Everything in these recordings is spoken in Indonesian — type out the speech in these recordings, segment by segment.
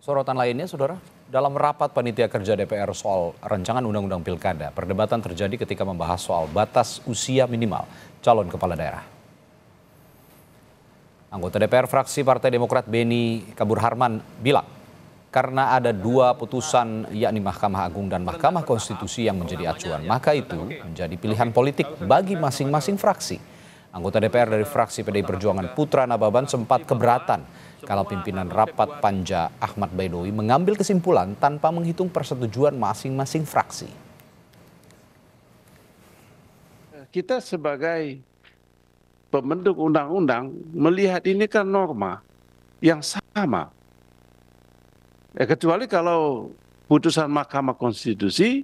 Sorotan lainnya, Saudara, dalam rapat panitia kerja DPR soal rancangan undang-undang pilkada, perdebatan terjadi ketika membahas soal batas usia minimal calon kepala daerah. Anggota DPR fraksi Partai Demokrat Beni Kabur Harman bilang, karena ada dua putusan yakni Mahkamah Agung dan Mahkamah Konstitusi yang menjadi acuan, maka itu menjadi pilihan politik bagi masing-masing fraksi. Anggota DPR dari fraksi PDI Perjuangan Putra Nababan sempat keberatan kalau pimpinan rapat Panja Ahmad Baidowi mengambil kesimpulan tanpa menghitung persetujuan masing-masing fraksi. Kita sebagai pembentuk undang-undang melihat ini kan norma yang sama. Ya, kecuali kalau putusan Mahkamah Konstitusi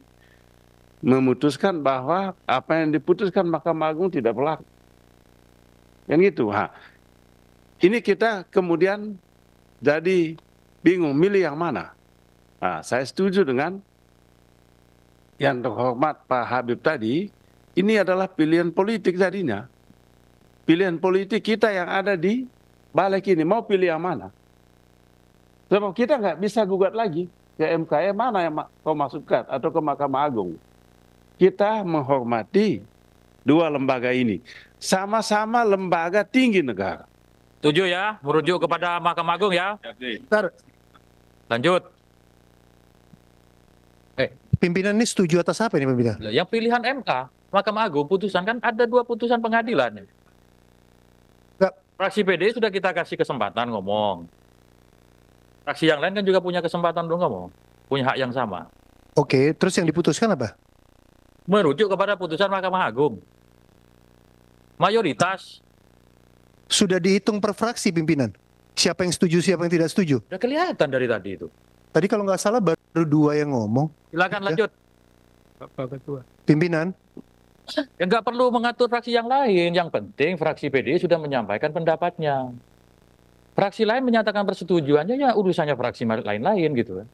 memutuskan bahwa apa yang diputuskan Mahkamah Agung tidak berlaku. Kan gitu. Ha. Ini kita kemudian jadi bingung milih yang mana. Ha, saya setuju dengan ya. yang terhormat Pak Habib tadi, ini adalah pilihan politik tadinya. Pilihan politik kita yang ada di balik ini, mau pilih yang mana? Sebab kita nggak bisa gugat lagi ke MKM mana yang kau masukkan atau ke Mahkamah Agung. Kita menghormati dua lembaga ini sama-sama lembaga tinggi negara. Setuju ya, merujuk kepada Mahkamah Agung ya. Bentar. Lanjut. Eh, pimpinan ini setuju atas apa ini pimpinan? Yang pilihan MK, Mahkamah Agung putusan kan ada dua putusan pengadilan. Enggak. Fraksi PD sudah kita kasih kesempatan ngomong. Fraksi yang lain kan juga punya kesempatan dong ngomong, punya hak yang sama. Oke, terus yang diputuskan apa? Merujuk kepada putusan Mahkamah Agung mayoritas. Sudah dihitung per fraksi pimpinan? Siapa yang setuju, siapa yang tidak setuju? Sudah kelihatan dari tadi itu. Tadi kalau nggak salah baru dua yang ngomong. Silakan ya. lanjut. Bapak Ketua. Pimpinan. Ya nggak perlu mengatur fraksi yang lain. Yang penting fraksi PD sudah menyampaikan pendapatnya. Fraksi lain menyatakan persetujuannya ya urusannya fraksi lain-lain gitu kan.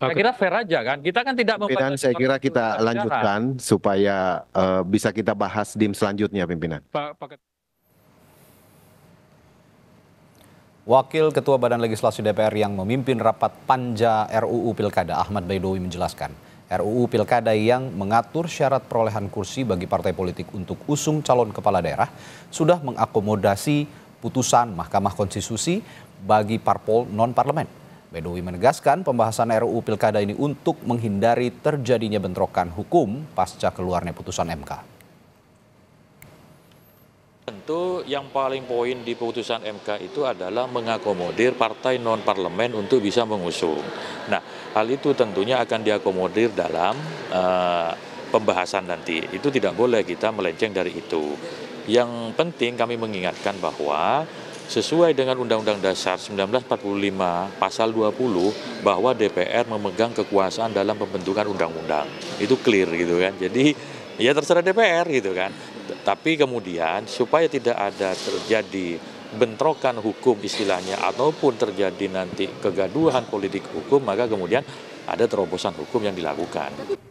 Saya kira fair aja kan. Kita kan tidak pimpinan. Saya kira kita lanjutkan supaya uh, bisa kita bahas dim selanjutnya pimpinan. Wakil Ketua Badan Legislasi DPR yang memimpin rapat panja RUU Pilkada Ahmad Baidowi menjelaskan, RUU Pilkada yang mengatur syarat perolehan kursi bagi partai politik untuk usung calon kepala daerah sudah mengakomodasi putusan Mahkamah Konstitusi bagi parpol non parlemen. Bedowi menegaskan pembahasan RUU Pilkada ini untuk menghindari terjadinya bentrokan hukum pasca keluarnya putusan MK. Tentu yang paling poin di putusan MK itu adalah mengakomodir partai non-parlemen untuk bisa mengusung. Nah, hal itu tentunya akan diakomodir dalam uh, pembahasan nanti. Itu tidak boleh kita melenceng dari itu. Yang penting kami mengingatkan bahwa sesuai dengan Undang-Undang Dasar 1945 pasal 20 bahwa DPR memegang kekuasaan dalam pembentukan undang-undang. Itu clear gitu kan. Jadi ya terserah DPR gitu kan. Tapi kemudian supaya tidak ada terjadi bentrokan hukum istilahnya ataupun terjadi nanti kegaduhan politik hukum maka kemudian ada terobosan hukum yang dilakukan.